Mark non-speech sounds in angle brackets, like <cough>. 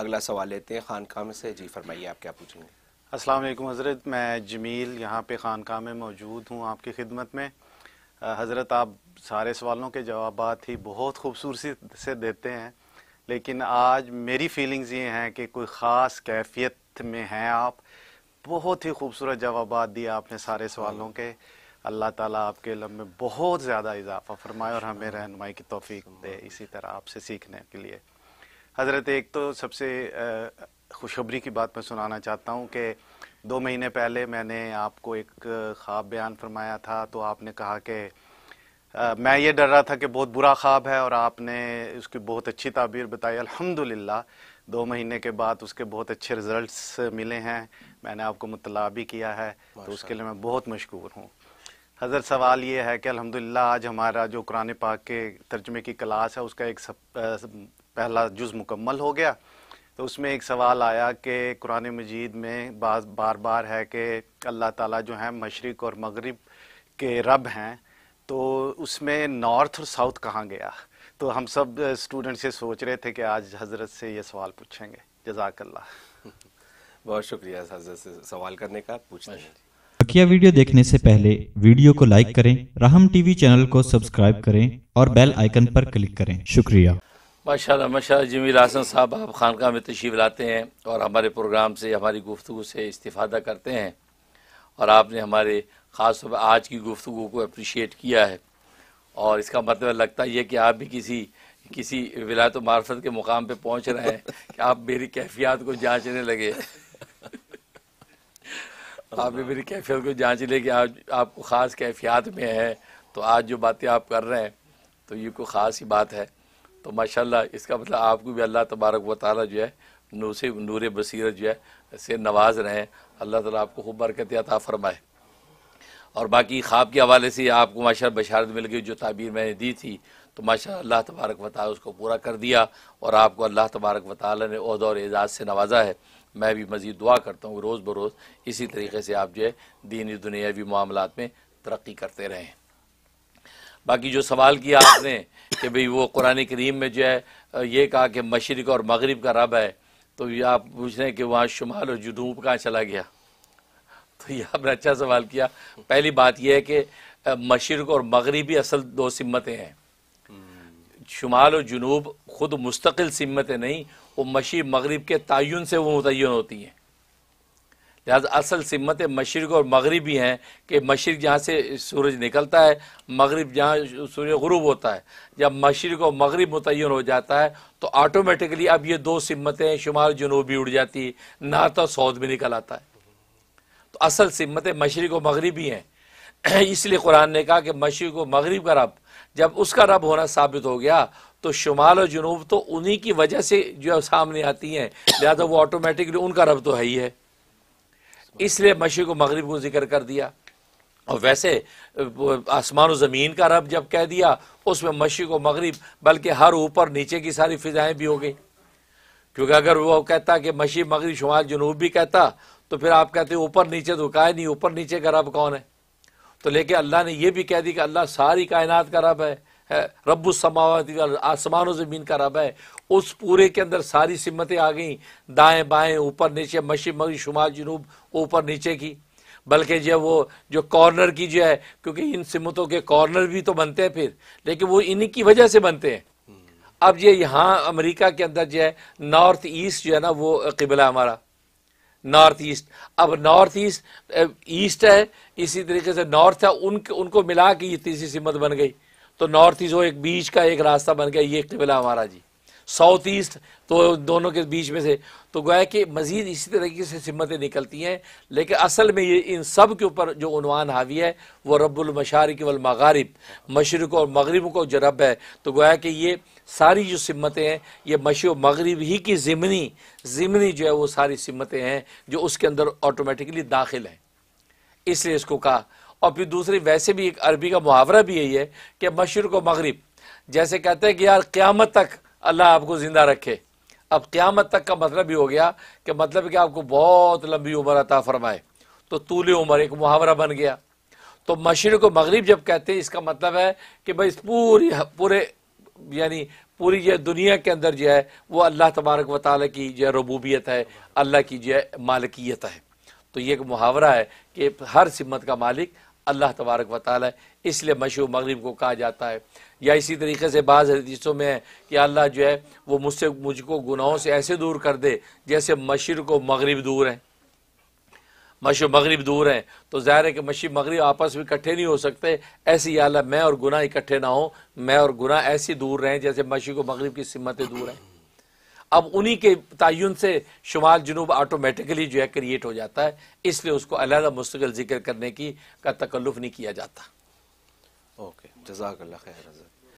अगला सवाल लेते हैं खान में से जी फरमाइए आप क्या पूछेंगे अस्सलाम वालेकुम हज़रत मैं जमील यहाँ पे खानका में मौजूद हूँ आपकी खिदमत में हज़रत आप सारे सवालों के जवाब ही बहुत खूबसूरती से देते हैं लेकिन आज मेरी फीलिंग्स ये हैं कि कोई ख़ास कैफियत में हैं आप बहुत ही खूबसूरत जवाब दिए आपने सारे सवालों के अल्लाह ताला आपके इलम में बहुत ज़्यादा इजाफा फरमाए और हमें रहनुमाई की तोफ़ी दे इसी तरह आपसे सीखने के लिए हज़रत एक तो सबसे खुशखबरी की बात मैं सुनाना चाहता हूँ कि दो महीने पहले मैंने आपको एक ख्वाब बयान फरमाया था तो आपने कहा कि मैं ये डर रहा था कि बहुत बुरा ख्वाब है और आपने उसकी बहुत अच्छी ताबीर बताई अल्हम्दुलिल्लाह दो महीने के बाद उसके बहुत अच्छे रिजल्ट्स मिले हैं मैंने आपको मुतला भी किया है तो उसके लिए मैं बहुत मशहूर हूँ हज़र सवाल ये है कि अल्हम्दुलिल्लाह आज हमारा जो कुरान पाक के तर्जमे की क्लास है उसका एक सब, पहला जुज़ मुकम्मल हो गया तो उसमें एक सवाल आया कि कुरान मजीद में बाज बार बार है कि अल्लाह ताला जो है मशरक़ और मगरब के रब हैं तो उसमें नॉर्थ और साउथ कहाँ गया तो हम सब स्टूडेंट से सोच रहे थे कि आज हज़रत से ये सवाल पूछेंगे जजाकल्ला <laughs> बहुत शुक्रिया हज़रत से सवाल करने का पूछना बकिया वीडियो देखने से पहले वीडियो को लाइक करें राहम टीवी चैनल को सब्सक्राइब करें और बेल आइकन पर क्लिक करें शुक्रिया माशा माशा जमील हासन साहब आप खानका में तशीफ लाते हैं और हमारे प्रोग्राम से हमारी गुफ्तु से इस्तीफ़ादा करते हैं और आपने हमारे ख़ास तौर पर आज की गुफ्तु को अप्रिशिएट किया है और इसका मतलब लगता है कि आप भी किसी किसी विलायत मार्फत के मुकाम पे पहुंच रहे हैं कि आप मेरी कैफियत को जांचने लगे आप भी मेरी कैफियत को जांच ले कि आज आपको ख़ास कैफियत में है तो आज जो बातें आप कर रहे हैं तो ये कोई ख़ास ही बात है तो माशाल्लाह इसका मतलब आपको भी अल्लाह तबारक व ताली जो है नूर से नूर बसीर जो है से नवाज रहे अल्लाह ताला आपको खूब बरकत अता फ़रमाए और बाकी ख्वाब के हवाले से आपको माशा बशारत मिल गई जो ताबीर मैंने दी थी तो माशा अल्लाह तबारक वाली उसको पूरा कर दिया और आपको अल्लाह तबारक वाली ने अहद और एजाज़ से नवाजा है मैं भी मज़ीद दुआ करता हूँ रोज़ बरोज़ इसी तरीके से आप जो है दीनी दुनियावी मामला में तरक्की करते रहें बाकी जो सवाल किया आपने कि भाई वो कुरान करीम में जो है ये कहा कि मशरक और मगरब का रब है तो ये आप पूछ रहे हैं कि वहाँ शुमाल और जुनूब कहाँ चला गया तो ये आपने अच्छा सवाल किया पहली बात यह है कि मशरक और मगरबी असल दो सिमतें हैं शुमाल और जुनूब खुद मुस्तकिल सिमतें नहीं वो मशी मगरब के तयन से वो मुतन होती हैं लिहाजा असल सिमत मशरक़ और मगरब ही हैं कि मशरक़ जहाँ से सूरज निकलता है मगरब जहाँ सूर्य गुरूब होता है जब मशरक़ और मगरब मुतन हो जाता है तो आटोमेटिकली अब ये दो सिमतें शुमार जनूबी उड़ जाती हैं ना तो सौद भी निकल आता है तो असल सिमत मशरक़ और मगरब ही हैं <clears throat> इसलिए कुरान ने कहा कि मशरक़ और मगरब का रब जब उसका रब होना साबित हो गया तो शुमाल और जनूब तो उन्हीं की वजह से जो सामने आती हैं लिहाजा वो ऑटोमेटिकली उनका रब तो है ही है इसलिए मशी को मगरब को जिक्र कर दिया और वैसे आसमान ज़मीन का रब जब कह दिया उसमें मशी को मगरब बल्कि हर ऊपर नीचे की सारी फ़िज़ाएँ भी हो गई क्योंकि अगर वो कहता कि मशी मगरब शुमाल जनूब भी कहता तो फिर आप कहते ऊपर नीचे तो काय नहीं ऊपर नीचे का रब कौन है तो लेकिन अल्लाह ने यह भी कह दी कि अल्लाह सारी कायनात का रब है रब्बू समावत आसमान ज़मीन का रब है उस पूरे के अंदर सारी सिमतें आ गई दाएं बाएं ऊपर नीचे मशी मगरब शुमा जनूब ऊपर नीचे की बल्कि जो वो जो कॉर्नर की जो है क्योंकि इन सिमतों के कॉर्नर भी तो बनते हैं फिर लेकिन वो इन्हीं की वजह से बनते हैं अब ये यहाँ अमेरिका के अंदर जो है नॉर्थ ईस्ट जो है ना वो किबला हमारा नॉर्थ ईस्ट अब नॉर्थ ईस्ट ईस्ट है इसी तरीके से नॉर्थ है उन, उनको मिला के ये तीसरी सिमत बन गई तो नॉर्थ ईस्ट वो एक बीच का एक रास्ता बन गया ये किबला हमारा जी साउथ ईस्ट तो दोनों के बीच में से तो गोया कि मज़ीद इसी तरीके से सिमतें निकलती हैं लेकिन असल में ये इन सब के ऊपर जो उनवान हावी है वो रब्बुलमशारक वलमगारब मशरक़ और मगरब को जो रब है तो गोया कि ये सारी जो सिमतें हैं ये मश मगरब ही की जिमनी ज़िमनी जो है वो सारी सिमतें हैं जो उसके अंदर ऑटोमेटिकली दाखिल हैं इसलिए इसको कहा और फिर दूसरी वैसे भी एक अरबी का मुहावरा भी यही है कि मशरक़ को मगरब जैसे कहते हैं कि यार क़्यामत तक अल्लाह आपको ज़िंदा रखे अब क़्यामत तक का मतलब ये हो गया कि मतलब कि आपको बहुत लंबी उम्र अता फरमाए तो तूल उम्र एक मुहावरा बन गया तो मशरक़ को मगरब जब कहते हैं इसका मतलब है कि भाई पूरी पूरे यानी पूरी यह दुनिया के अंदर जो है वो अल्लाह तबारक व ताल की जो है रबूबियत है अल्लाह की जो है मालकियत है तो ये एक मुहावरा है कि हर सिमत का मालिक अल्लाह तबारक व है इसलिए मशहूर मगरब को कहा जाता है या इसी तरीके से बाज़ हदीसों में है कि अल्लाह जो है वो मुझसे मुझको गुनाहों से ऐसे दूर कर दे जैसे मशर को मगरब दूर है मशो मगरब दूर हैं तो ज़ाहिर है कि मशी मगरब आपस में इकट्ठे नहीं हो सकते ऐसे ही अल्लाह मैं और गुनाह इकट्ठे ना हों मैं और गुनाह ऐसी दूर रहें जैसे मशी को मगरब की सिमतें दूर हैं अब उन्हीं के तयन से शुमाल जनूब ऑटोमेटिकली जो है क्रिएट हो जाता है इसलिए उसको अलहदा मुस्तकिल जिक्र करने की का तकल्लुफ नहीं किया जाता ओके जजाक खैर